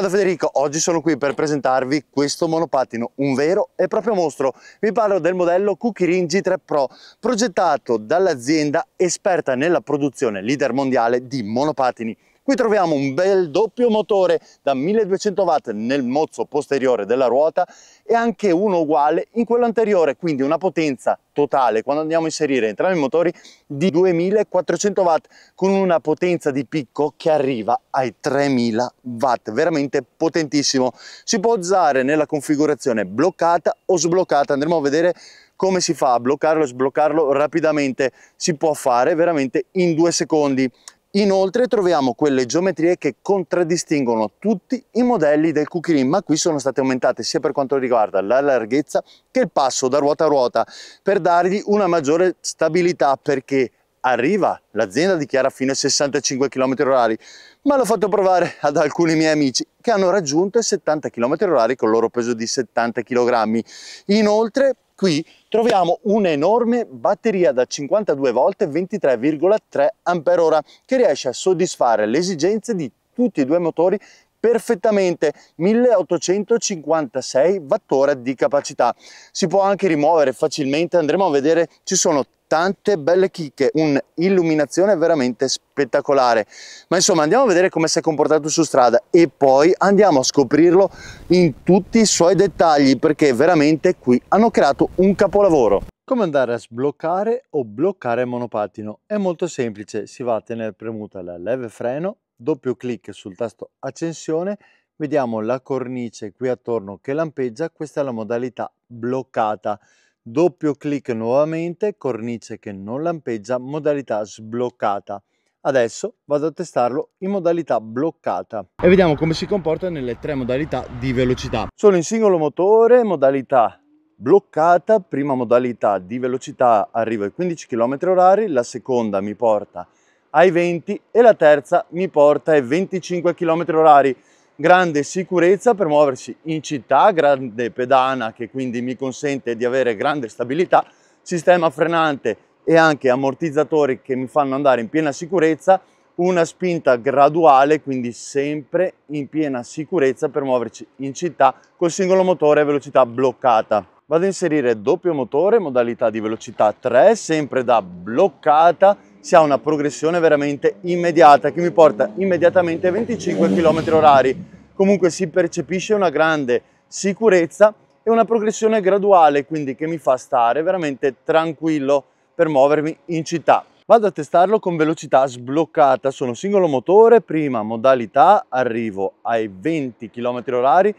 Ciao da Federico, oggi sono qui per presentarvi questo monopattino, un vero e proprio mostro. Vi parlo del modello Kukirin G3 Pro, progettato dall'azienda esperta nella produzione leader mondiale di monopattini. Qui troviamo un bel doppio motore da 1200 watt nel mozzo posteriore della ruota e anche uno uguale in quello anteriore, quindi una potenza totale quando andiamo a inserire entrambi i motori di 2400 watt con una potenza di picco che arriva ai 3000 watt, veramente potentissimo. Si può usare nella configurazione bloccata o sbloccata, andremo a vedere come si fa a bloccarlo e sbloccarlo rapidamente si può fare veramente in due secondi Inoltre troviamo quelle geometrie che contraddistinguono tutti i modelli del Kukirin, ma qui sono state aumentate sia per quanto riguarda la larghezza che il passo da ruota a ruota per dargli una maggiore stabilità perché arriva, l'azienda dichiara fino a 65 km h ma l'ho fatto provare ad alcuni miei amici che hanno raggiunto i 70 km h con il loro peso di 70 kg. Inoltre Qui troviamo un'enorme batteria da 52 volte 23,3 Ah che riesce a soddisfare le esigenze di tutti e due i motori perfettamente 1856 wattora di capacità si può anche rimuovere facilmente andremo a vedere ci sono tante belle chicche, un'illuminazione veramente spettacolare. Ma insomma andiamo a vedere come si è comportato su strada e poi andiamo a scoprirlo in tutti i suoi dettagli perché veramente qui hanno creato un capolavoro. Come andare a sbloccare o bloccare il monopattino? È molto semplice, si va a tenere premuta la leve freno, doppio clic sul tasto accensione vediamo la cornice qui attorno che lampeggia, questa è la modalità bloccata doppio clic nuovamente, cornice che non lampeggia, modalità sbloccata. Adesso vado a testarlo in modalità bloccata e vediamo come si comporta nelle tre modalità di velocità. Sono in singolo motore, modalità bloccata, prima modalità di velocità arrivo ai 15 km h la seconda mi porta ai 20 e la terza mi porta ai 25 km h grande sicurezza per muoversi in città, grande pedana che quindi mi consente di avere grande stabilità, sistema frenante e anche ammortizzatori che mi fanno andare in piena sicurezza, una spinta graduale, quindi sempre in piena sicurezza per muoverci in città col singolo motore a velocità bloccata. Vado a inserire doppio motore, modalità di velocità 3, sempre da bloccata, si ha una progressione veramente immediata che mi porta immediatamente 25 km h Comunque si percepisce una grande sicurezza e una progressione graduale, quindi che mi fa stare veramente tranquillo per muovermi in città. Vado a testarlo con velocità sbloccata, sono singolo motore, prima modalità arrivo ai 20 km h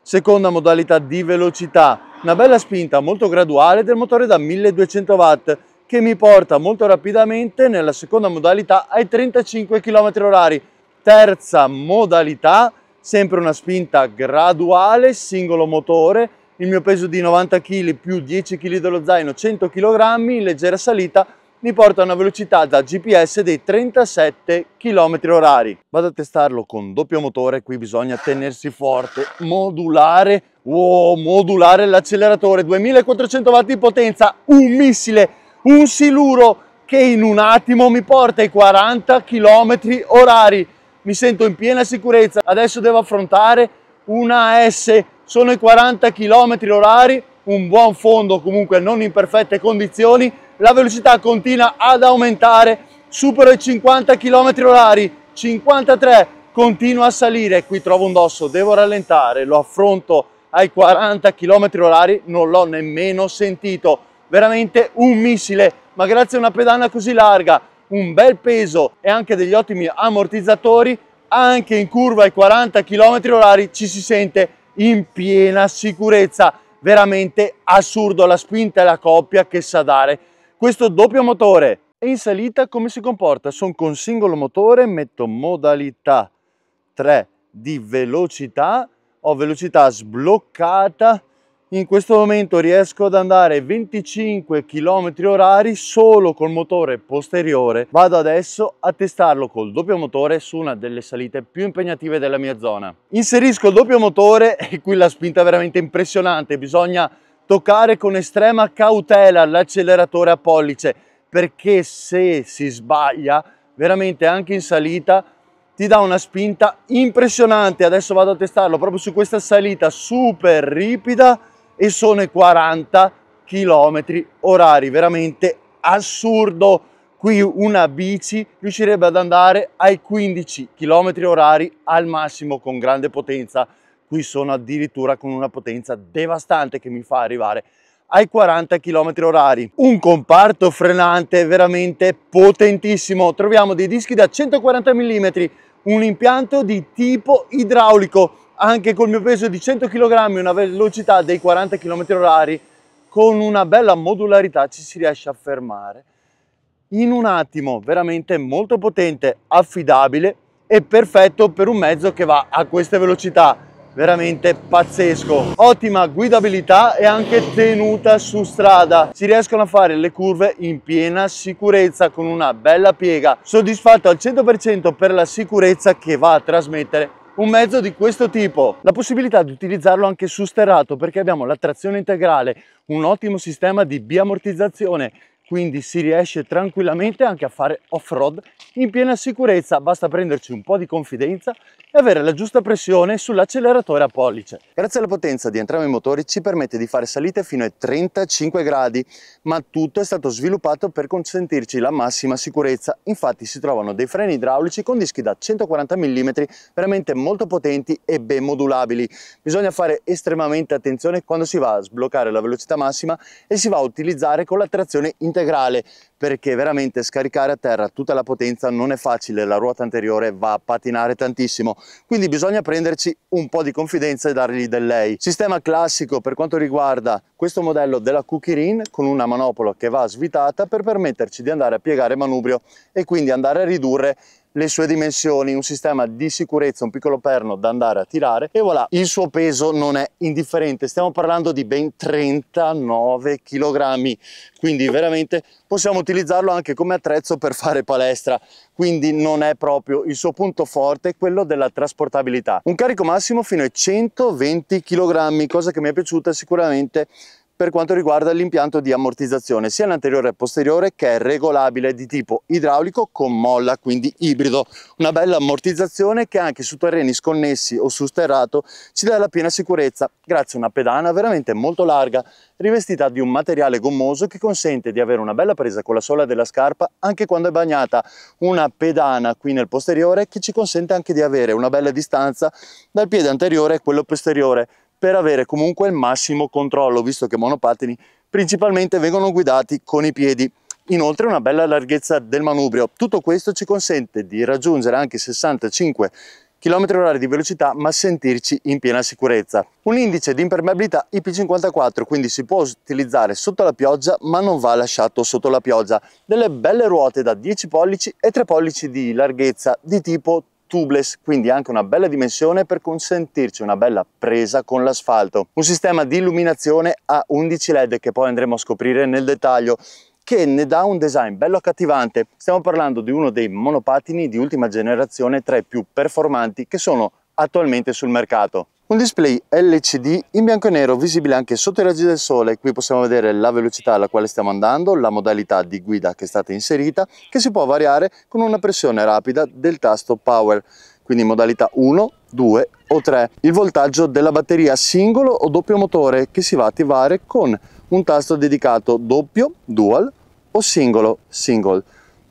seconda modalità di velocità, una bella spinta molto graduale del motore da 1200 watt che mi porta molto rapidamente nella seconda modalità ai 35 km h Terza modalità, sempre una spinta graduale, singolo motore, il mio peso di 90 kg più 10 kg dello zaino, 100 kg, in leggera salita, mi porta a una velocità da GPS dei 37 km h Vado a testarlo con doppio motore, qui bisogna tenersi forte, modulare, wow, modulare l'acceleratore, 2400 watt di potenza, un missile, un siluro che in un attimo mi porta ai 40 km orari. Mi sento in piena sicurezza. Adesso devo affrontare una S. Sono i 40 km orari, un buon fondo comunque non in perfette condizioni. La velocità continua ad aumentare, supero i 50 km orari, 53, continua a salire. Qui trovo un dosso, devo rallentare, lo affronto ai 40 km orari, non l'ho nemmeno sentito veramente un missile, ma grazie a una pedana così larga, un bel peso e anche degli ottimi ammortizzatori, anche in curva ai 40 km h ci si sente in piena sicurezza. Veramente assurdo la spinta e la coppia che sa dare questo doppio motore. E in salita come si comporta? Sono con singolo motore, metto modalità 3 di velocità, ho velocità sbloccata, in questo momento riesco ad andare 25 km orari solo col motore posteriore vado adesso a testarlo col doppio motore su una delle salite più impegnative della mia zona inserisco il doppio motore e qui la spinta è veramente impressionante bisogna toccare con estrema cautela l'acceleratore a pollice perché se si sbaglia veramente anche in salita ti dà una spinta impressionante adesso vado a testarlo proprio su questa salita super ripida e sono i 40 km orari, veramente assurdo. Qui una bici riuscirebbe ad andare ai 15 km orari al massimo con grande potenza. Qui sono addirittura con una potenza devastante che mi fa arrivare ai 40 km orari. Un comparto frenante veramente potentissimo. Troviamo dei dischi da 140 mm, un impianto di tipo idraulico anche col mio peso di 100 kg e una velocità dei 40 km/h con una bella modularità ci si riesce a fermare in un attimo veramente molto potente affidabile e perfetto per un mezzo che va a queste velocità veramente pazzesco ottima guidabilità e anche tenuta su strada si riescono a fare le curve in piena sicurezza con una bella piega soddisfatto al 100% per la sicurezza che va a trasmettere un mezzo di questo tipo. La possibilità di utilizzarlo anche su sterrato perché abbiamo la trazione integrale, un ottimo sistema di biamortizzazione, quindi si riesce tranquillamente anche a fare off-road in piena sicurezza, basta prenderci un po' di confidenza e avere la giusta pressione sull'acceleratore a pollice. Grazie alla potenza di entrambi i motori ci permette di fare salite fino ai 35 gradi, ma tutto è stato sviluppato per consentirci la massima sicurezza. Infatti si trovano dei freni idraulici con dischi da 140 mm veramente molto potenti e ben modulabili. Bisogna fare estremamente attenzione quando si va a sbloccare la velocità massima e si va a utilizzare con la trazione integrale perché veramente scaricare a terra tutta la potenza non è facile, la ruota anteriore va a patinare tantissimo quindi bisogna prenderci un po' di confidenza e dargli del lei. Sistema classico per quanto riguarda questo modello della Cookie Kukirin con una manopola che va svitata per permetterci di andare a piegare manubrio e quindi andare a ridurre le sue dimensioni, un sistema di sicurezza, un piccolo perno da andare a tirare e voilà, il suo peso non è indifferente, stiamo parlando di ben 39 kg, quindi veramente possiamo utilizzarlo anche come attrezzo per fare palestra, quindi non è proprio il suo punto forte, quello della trasportabilità. Un carico massimo fino ai 120 kg, cosa che mi è piaciuta sicuramente per quanto riguarda l'impianto di ammortizzazione sia l'anteriore che posteriore che è regolabile di tipo idraulico con molla quindi ibrido una bella ammortizzazione che anche su terreni sconnessi o su sterrato ci dà la piena sicurezza grazie a una pedana veramente molto larga rivestita di un materiale gommoso che consente di avere una bella presa con la sola della scarpa anche quando è bagnata una pedana qui nel posteriore che ci consente anche di avere una bella distanza dal piede anteriore e quello posteriore per avere comunque il massimo controllo, visto che i monopattini principalmente vengono guidati con i piedi. Inoltre una bella larghezza del manubrio. Tutto questo ci consente di raggiungere anche 65 km h di velocità ma sentirci in piena sicurezza. Un indice di impermeabilità IP54 quindi si può utilizzare sotto la pioggia ma non va lasciato sotto la pioggia. Delle belle ruote da 10 pollici e 3 pollici di larghezza di tipo tubeless, quindi anche una bella dimensione per consentirci una bella presa con l'asfalto. Un sistema di illuminazione a 11 led che poi andremo a scoprire nel dettaglio che ne dà un design bello accattivante. Stiamo parlando di uno dei monopattini di ultima generazione tra i più performanti che sono attualmente sul mercato. Un display LCD in bianco e nero visibile anche sotto i raggi del sole, qui possiamo vedere la velocità alla quale stiamo andando, la modalità di guida che è stata inserita, che si può variare con una pressione rapida del tasto Power, quindi modalità 1, 2 o 3. Il voltaggio della batteria singolo o doppio motore che si va a attivare con un tasto dedicato doppio, dual o singolo, single.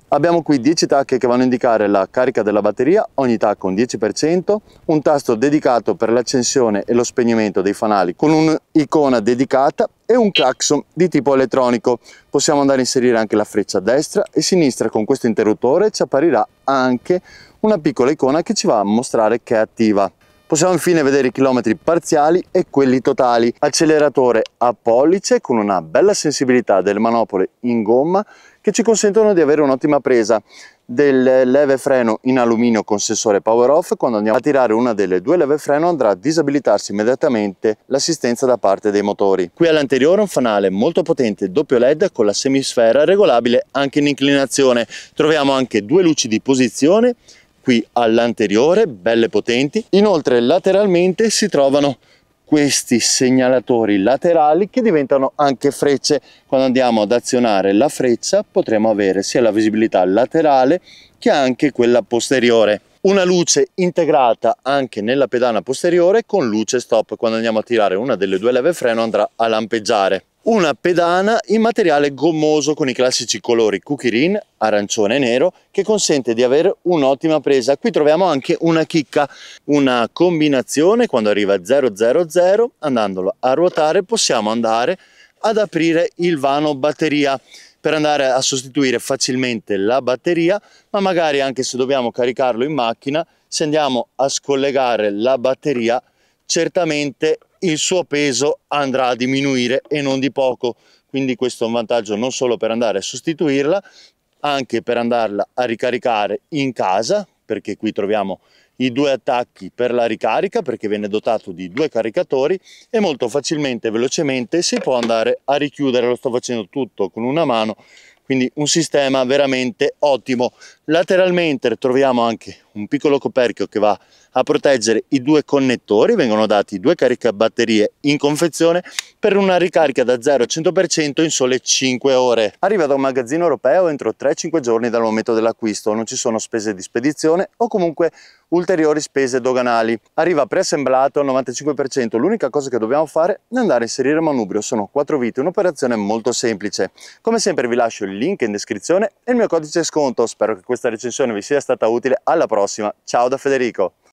Abbiamo qui 10 tacche che vanno a indicare la carica della batteria, ogni tacca un 10%, un tasto dedicato per l'accensione e lo spegnimento dei fanali con un'icona dedicata e un clacson di tipo elettronico. Possiamo andare a inserire anche la freccia destra e sinistra con questo interruttore ci apparirà anche una piccola icona che ci va a mostrare che è attiva. Possiamo infine vedere i chilometri parziali e quelli totali. Acceleratore a pollice con una bella sensibilità delle manopole in gomma che ci consentono di avere un'ottima presa del leve freno in alluminio con sensore power off quando andiamo a tirare una delle due leve freno andrà a disabilitarsi immediatamente l'assistenza da parte dei motori qui all'anteriore un fanale molto potente doppio led con la semisfera regolabile anche in inclinazione troviamo anche due luci di posizione qui all'anteriore belle potenti inoltre lateralmente si trovano questi segnalatori laterali che diventano anche frecce. Quando andiamo ad azionare la freccia potremo avere sia la visibilità laterale che anche quella posteriore. Una luce integrata anche nella pedana posteriore con luce stop. Quando andiamo a tirare una delle due leve freno andrà a lampeggiare una pedana in materiale gommoso con i classici colori cuchirin, arancione e nero, che consente di avere un'ottima presa. Qui troviamo anche una chicca, una combinazione quando arriva a 000, andandolo a ruotare possiamo andare ad aprire il vano batteria per andare a sostituire facilmente la batteria, ma magari anche se dobbiamo caricarlo in macchina, se andiamo a scollegare la batteria, certamente il suo peso andrà a diminuire e non di poco quindi questo è un vantaggio non solo per andare a sostituirla anche per andarla a ricaricare in casa perché qui troviamo i due attacchi per la ricarica perché viene dotato di due caricatori e molto facilmente e velocemente si può andare a richiudere lo sto facendo tutto con una mano quindi un sistema veramente ottimo lateralmente troviamo anche un piccolo coperchio che va a proteggere i due connettori, vengono dati due caricabatterie in confezione per una ricarica da 0 al 100% in sole 5 ore. Arriva da un magazzino europeo entro 3-5 giorni dal momento dell'acquisto, non ci sono spese di spedizione o comunque ulteriori spese doganali. Arriva preassemblato al 95%, l'unica cosa che dobbiamo fare è andare a inserire il manubrio, sono 4 vite, un'operazione molto semplice. Come sempre vi lascio il link in descrizione e il mio codice sconto, spero che questa recensione vi sia stata utile, alla prossima, ciao da Federico!